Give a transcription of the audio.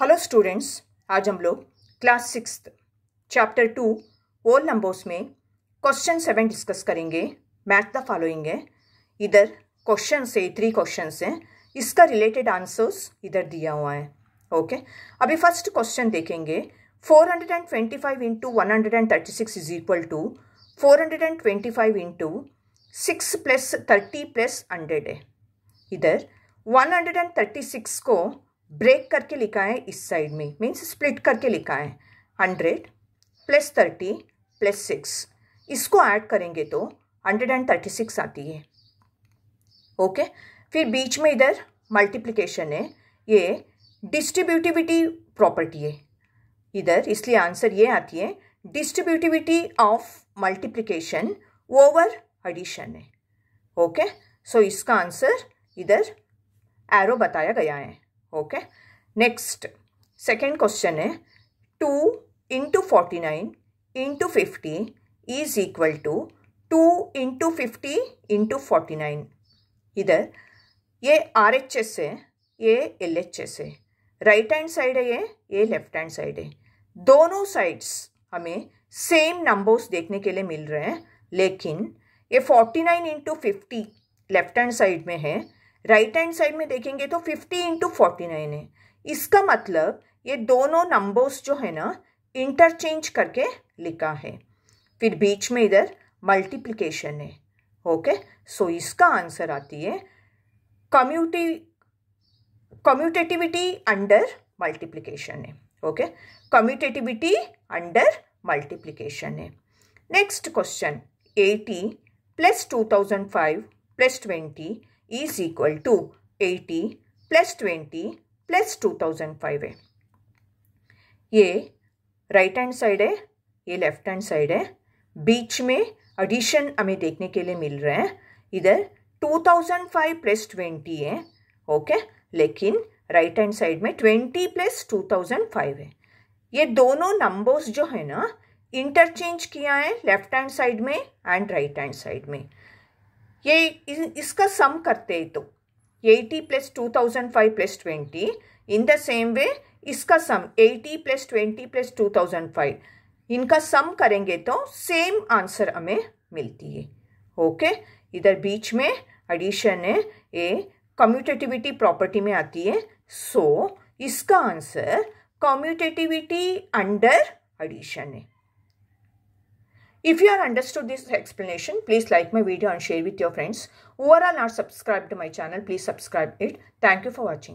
Hello students आज हम लोग class six chapter two whole numbers में क्वेश्चन सेवन डिस्कस करेंगे मैथ द फॉलोइंग है इधर क्वेश्चन से थ्री क्वेश्चन हैं इसका रिलेटेड आंसर्स इधर दिया हुआ है ओके अभी फर्स्ट क्वेश्चन देखेंगे 425 hundred and twenty five into one hundred and thirty six is equal to four hundred and twenty five into six plus thirty plus hundred है इधर one hundred and thirty six को break करके लिखा है इस side में means split करके लिखा है hundred plus thirty plus six इसको ऐड करेंगे तो हंड्रेड एंड थर्टी सिक्स आती है ओके फिर बीच में इधर मल्टीप्लिकेशन है ये डिस्ट्रीब्यूटिविटी प्रॉपर्टी है इधर इसलिए आंसर ये आती है distributivity of multiplication over addition है ओके सो इसका आंसर इधर एरो बताया गया है ओके नेक्स्ट सेकेंड क्वेश्चन है two into forty nine into fifty is equal to two into fifty into forty nine इधर ये आर एच एस है ये एल एच एस है राइट हैंड साइड है ये ये लेफ्ट हैंड साइड है दोनों साइड्स हमें सेम नंबर्स देखने के लिए मिल रहे हैं लेकिन ये forty nine into fifty left hand side में है राइट हैंड साइड में देखेंगे तो फिफ्टी इंटू फोर्टी नाइन है इसका मतलब ये दोनों नंबर्स जो है ना इंटरचेंज करके लिखा है फिर बीच में इधर मल्टीप्लिकेशन है ओके सो इसका आंसर आती है कम्यूटी कम्यूटेटिविटी अंडर मल्टीप्लिकेशन है ओके कम्यूटेटिविटी अंडर मल्टीप्लिकेशन है next question eighty plus two thousand five plus twenty is equal to eighty plus twenty plus two thousand five है ये राइट हैंड साइड है ये लेफ्ट हैंड साइड है बीच में addition हमें देखने के लिए मिल रहा है इधर two thousand five plus twenty है ओके लेकिन राइट हैंड साइड में twenty plus two thousand five है ये दोनों नंबर्स जो है ना इंटरचेंज किया है लेफ्ट हैंड साइड में एंड राइट हैंड साइड में ये इसका सम करते हैं तो eighty plus two thousand five plus twenty in the same way इसका sum eighty plus twenty plus two thousand five इनका सम करेंगे तो सेम आंसर हमें मिलती है ओके इधर बीच में एडिशन है ये कम्यूटेटिविटी प्रॉपर्टी में आती है सो so, इसका आंसर कम्यूटेटिविटी अंडर एडिशन है If you have understood this explanation, please like my video and share with your friends. Who are not subscribed to my channel, please subscribe it. Thank you for watching.